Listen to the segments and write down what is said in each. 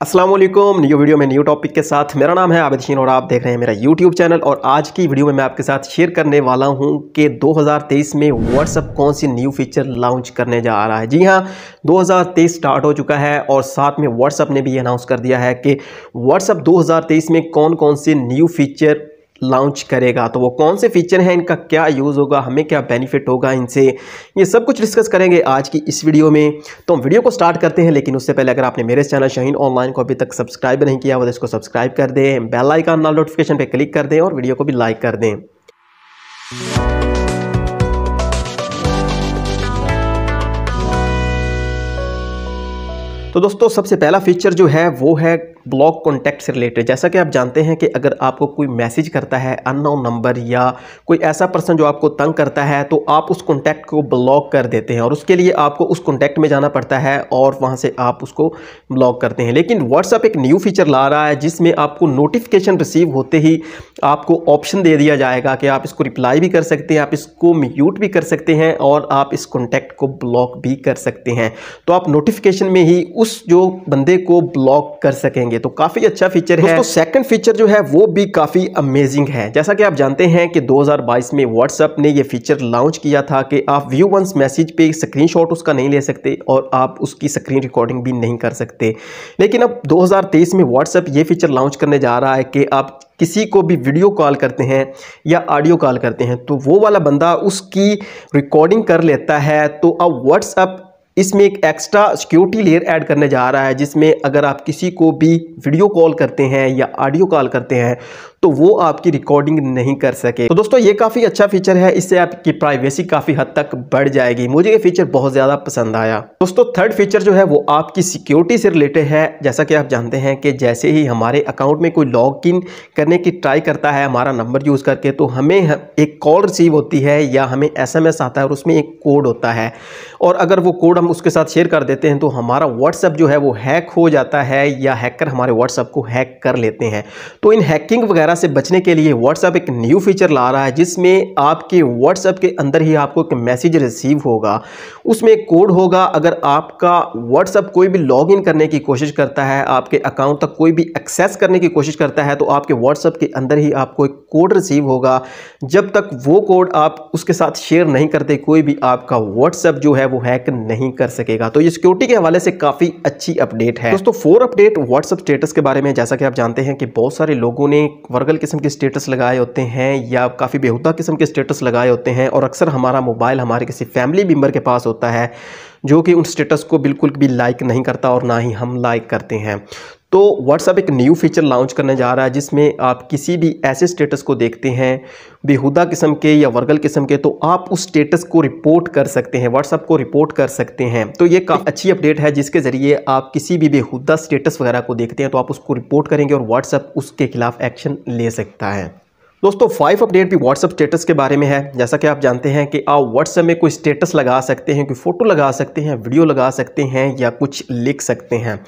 Aslam new video में new topic के साथ मेरा नाम है आबिद शीन और आप देख रहे हैं मेरा यूट्यूब चैनल और आज की वीडियो में मैं आपके साथ शेयर करने वाला हूं कि 2023 में व्हाट्सअप कौन सी न्यू फीचर लॉन्च करने जा रहा है जी हां 2023 स्टार्ट हो चुका है और साथ में व्हाट्सअप ने भी अनाउंस कर दिया है कि व्हाट्सअप 2023 में कौन कौन से न्यू फीचर लॉन्च करेगा तो वो कौन से फीचर हैं इनका क्या यूज़ होगा हमें क्या बेनिफिट होगा इनसे ये सब कुछ डिस्कस करेंगे आज की इस वीडियो में तो हम वीडियो को स्टार्ट करते हैं लेकिन उससे पहले अगर आपने मेरे चैनल शाहीन ऑनलाइन को अभी तक सब्सक्राइब नहीं किया हुआ तो इसको सब्सक्राइब कर दें बेल आइकान नाल नोटिफिकेशन पर क्लिक कर दें और वीडियो को भी लाइक कर दें तो दोस्तों सबसे पहला फीचर जो है वो है ब्लॉक कॉन्टैक्ट से रिलेटेड जैसा कि आप जानते हैं कि अगर आपको कोई मैसेज करता है अननोन नंबर या कोई ऐसा पर्सन जो आपको तंग करता है तो आप उस कॉन्टैक्ट को ब्लॉक कर देते हैं और उसके लिए आपको उस कॉन्टैक्ट में जाना पड़ता है और वहाँ से आप उसको ब्लॉक करते हैं लेकिन व्हाट्सअप एक न्यू फीचर ला रहा है जिसमें आपको नोटिफिकेशन रिसीव होते ही आपको ऑप्शन दे दिया जाएगा कि आप इसको रिप्लाई भी कर सकते हैं आप इसको म्यूट भी कर सकते हैं और आप इस कॉन्टैक्ट को ब्लॉक भी कर सकते हैं तो आप नोटिफिकेशन में ही उस जो बंदे को ब्लॉक कर सकेंगे करेंगे तो काफ़ी अच्छा फीचर है तो सेकंड फीचर अच्छा जो है वो भी काफ़ी अमेजिंग है जैसा कि आप जानते हैं कि 2022 में व्हाट्सएप ने ये फीचर लॉन्च किया था कि आप व्यू वंस मैसेज पे स्क्रीनशॉट उसका नहीं ले सकते और आप उसकी स्क्रीन रिकॉर्डिंग भी नहीं कर सकते लेकिन अब दो में व्हाट्सएप ये फीचर लॉन्च करने जा रहा है कि आप किसी को भी वीडियो कॉल करते हैं या ऑडियो कॉल करते हैं तो वो वाला बंदा उसकी रिकॉर्डिंग कर लेता है तो अब व्हाट्सअप इसमें एक एक्स्ट्रा सिक्योरिटी लेयर ऐड करने जा रहा है जिसमें अगर आप किसी को भी वीडियो कॉल करते हैं या ऑडियो कॉल करते हैं तो वो आपकी रिकॉर्डिंग नहीं कर सके तो दोस्तों ये काफ़ी अच्छा फीचर है इससे आपकी प्राइवेसी काफ़ी हद तक बढ़ जाएगी मुझे ये फीचर बहुत ज़्यादा पसंद आया दोस्तों थर्ड फीचर जो है वो आपकी सिक्योरिटी से रिलेटेड है जैसा कि आप जानते हैं कि जैसे ही हमारे अकाउंट में कोई लॉग इन करने की ट्राई करता है हमारा नंबर यूज़ करके तो हमें एक कॉल रिसीव होती है या हमें एस आता है और उसमें एक कोड होता है और अगर वो कोड हम उसके साथ शेयर कर देते हैं तो हमारा व्हाट्सएप जो है वो हैक हो जाता है या हैकर हमारे व्हाट्सएप को हैक कर लेते हैं तो इन हैकिंग वगैरह वगैरह से बचने के लिए व्हाट्सअप एक न्यू फीचर ला रहा है जिसमें आपके व्हाट्सअप के अंदर ही आपको एक मैसेज रिसीव होगा उसमें एक कोड होगा अगर आपका व्हाट्सअप कोई भी लॉग करने की कोशिश करता है आपके अकाउंट तक कोई भी एक्सेस करने की कोशिश करता है तो आपके व्हाट्सअप के अंदर ही आपको एक कोड रिसीव होगा जब तक वो कोड आप उसके साथ शेयर नहीं करते कोई भी आपका व्हाट्सअप जो है वो हैक नहीं कर सकेगा तो ये सिक्योरिटी के हवाले से काफ़ी अच्छी अपडेट है दोस्तों फोर अपडेट व्हाट्सअप स्टेटस के बारे में जैसा कि आप जानते हैं कि बहुत सारे लोगों ने वर्गल किस्म के स्टेटस लगाए होते हैं या काफ़ी बेहूदा किस्म के स्टेटस लगाए होते हैं और अक्सर हमारा मोबाइल हमारे किसी फैमिली मेम्बर के पास होता है जो कि उन स्टेटस को बिल्कुल भी लाइक नहीं करता और ना ही हम लाइक करते हैं तो व्हाट्सअप एक न्यू फीचर लॉन्च करने जा रहा है जिसमें आप किसी भी ऐसे स्टेटस को देखते हैं बेहुदा किस्म के या वर्गल किस्म के तो आप उस स्टेटस को रिपोर्ट कर सकते हैं व्हाट्सअप को रिपोर्ट कर सकते हैं तो ये काफ़ी अच्छी अपडेट है जिसके ज़रिए आप किसी भी बेहुदा स्टेटस वगैरह को देखते हैं तो आप उसको रिपोर्ट करेंगे और व्हाट्सअप उसके खिलाफ एक्शन ले सकता है दोस्तों फाइव अपडेट भी व्हाट्सअप स्टेटस के बारे में है जैसा कि आप जानते हैं कि आप व्हाट्सएप में कोई स्टेटस लगा सकते हैं कोई फ़ोटो लगा सकते हैं वीडियो लगा सकते हैं या कुछ लिख सकते हैं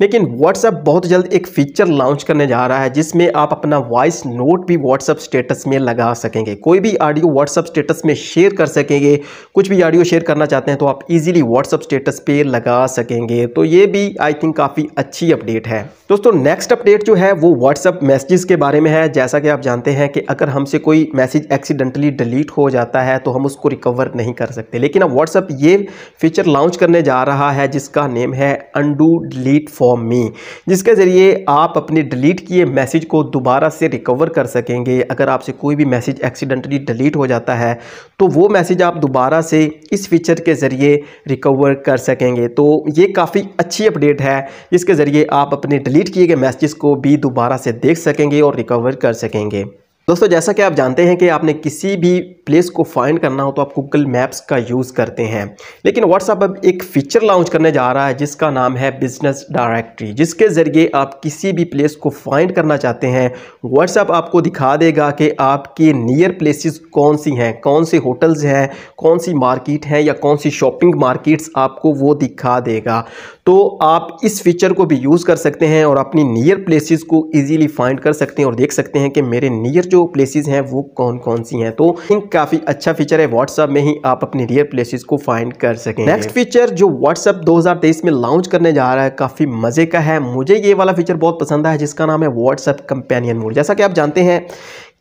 लेकिन व्हाट्सएप बहुत जल्द एक फीचर लॉन्च करने जा रहा है जिसमें आप अपना वॉइस नोट भी व्हाट्सअप स्टेटस में लगा सकेंगे कोई भी ऑडियो व्हाट्सअप स्टेटस में शेयर कर सकेंगे कुछ भी ऑडियो शेयर करना चाहते हैं तो आप ईजिली व्हाट्सअप स्टेटस पर लगा सकेंगे तो ये भी आई थिंक काफ़ी अच्छी अपडेट है दोस्तों नेक्स्ट अपडेट जो है वो व्हाट्सअप मैसेज के बारे में है जैसा कि आप जानते हैं कि कि अगर हमसे कोई मैसेज एक्सीडेंटली डिलीट हो जाता है तो हम उसको रिकवर नहीं कर सकते लेकिन अब व्हाट्सअप ये फीचर लॉन्च करने जा रहा है जिसका नेम है अनडू डिलीट फॉर मी जिसके ज़रिए आप अपने डिलीट किए मैसेज को दोबारा से रिकवर कर सकेंगे अगर आपसे कोई भी मैसेज एक्सीडेंटली डिलीट हो जाता है तो वो मैसेज आप दोबारा से इस फीचर के ज़रिए रिकवर कर सकेंगे तो ये काफ़ी अच्छी अपडेट है जिसके ज़रिए आप अपने डिलीट किए गए मैसेज को भी दोबारा से देख सकेंगे और रिकवर कर सकेंगे दोस्तों जैसा कि आप जानते हैं कि आपने किसी भी प्लेस को फाइंड करना हो तो आप गूगल मैप्स का यूज़ करते हैं लेकिन व्हाट्सअप अब एक फीचर लॉन्च करने जा रहा है जिसका नाम है बिजनेस डायरेक्ट्री जिसके ज़रिए आप किसी भी प्लेस को फाइंड करना चाहते हैं व्हाट्सअप आपको दिखा देगा कि आपके नियर प्लेसेस कौन सी हैं कौन से होटल्स हैं कौन सी मार्किट हैं या कौन सी शॉपिंग मार्किट्स आपको वो दिखा देगा तो आप इस फीचर को भी यूज़ कर सकते हैं और अपनी नियर प्लेसेस को इजीली फाइंड कर सकते हैं और देख सकते हैं कि मेरे नियर जो प्लेसेस हैं वो कौन कौन सी हैं तो इनका काफ़ी अच्छा फीचर है व्हाट्सअप में ही आप अपने रियर प्लेसेस को फाइंड कर सकें नेक्स्ट फीचर जो व्हाट्सएप 2023 में लॉन्च करने जा रहा है काफ़ी मज़े का है मुझे ये वाला फीचर बहुत पसंद है जिसका नाम है व्हाट्सएप कंपेनियन मोड जैसा कि आप जानते हैं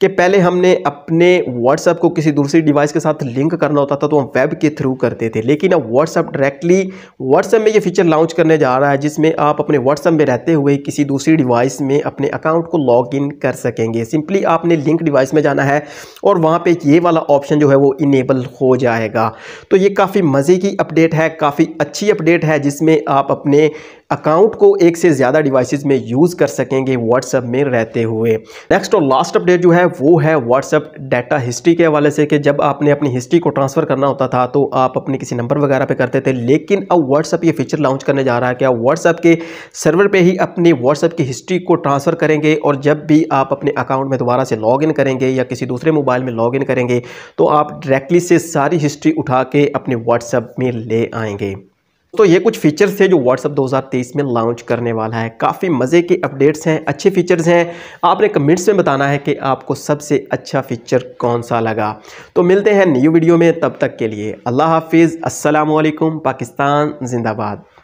कि पहले हमने अपने व्हाट्सएप को किसी दूसरी डिवाइस के साथ लिंक करना होता था तो हम वेब के थ्रू करते थे लेकिन अब व्हाट्सएप डायरेक्टली व्हाट्सएप में ये फीचर लॉन्च करने जा रहा है जिसमें आप अपने व्हाट्सएप में रहते हुए किसी दूसरी डिवाइस में अपने अकाउंट को लॉग इन कर सकेंगे सिंपली आपने लिंक डिवाइस में जाना है और वहाँ पर ये वाला ऑप्शन जो है वो इनेबल हो जाएगा तो ये काफ़ी मज़े की अपडेट है काफ़ी अच्छी अपडेट है जिसमें आप अपने अकाउंट को एक से ज़्यादा डिवाइसेस में यूज़ कर सकेंगे व्हाट्सएप में रहते हुए नेक्स्ट और लास्ट अपडेट जो है वो है व्हाट्सअप डाटा हिस्ट्री के हवाले से कि जब आपने अपनी हिस्ट्री को ट्रांसफ़र करना होता था तो आप अपने किसी नंबर वगैरह पे करते थे लेकिन अब व्हाट्सअप ये फीचर लॉन्च करने जा रहा है कि आप व्हाट्सअप के सर्वर पे ही अपने व्हाट्सअप की हिस्ट्री को ट्रांसफ़र करेंगे और जब भी आप अपने अकाउंट में दोबारा से लॉग इन करेंगे या किसी दूसरे मोबाइल में लॉग इन करेंगे तो आप डायरेक्टली से सारी हिस्ट्री उठा के अपने व्हाट्सअप में ले आएंगे तो ये कुछ फीचर्स थे जो WhatsApp 2023 में लॉन्च करने वाला है काफ़ी मज़े के अपडेट्स हैं अच्छे फीचर्स हैं आपने कमेंट्स में बताना है कि आपको सबसे अच्छा फीचर कौन सा लगा तो मिलते हैं न्यू वीडियो में तब तक के लिए अल्लाह हाफिज़ असलकम पाकिस्तान जिंदाबाद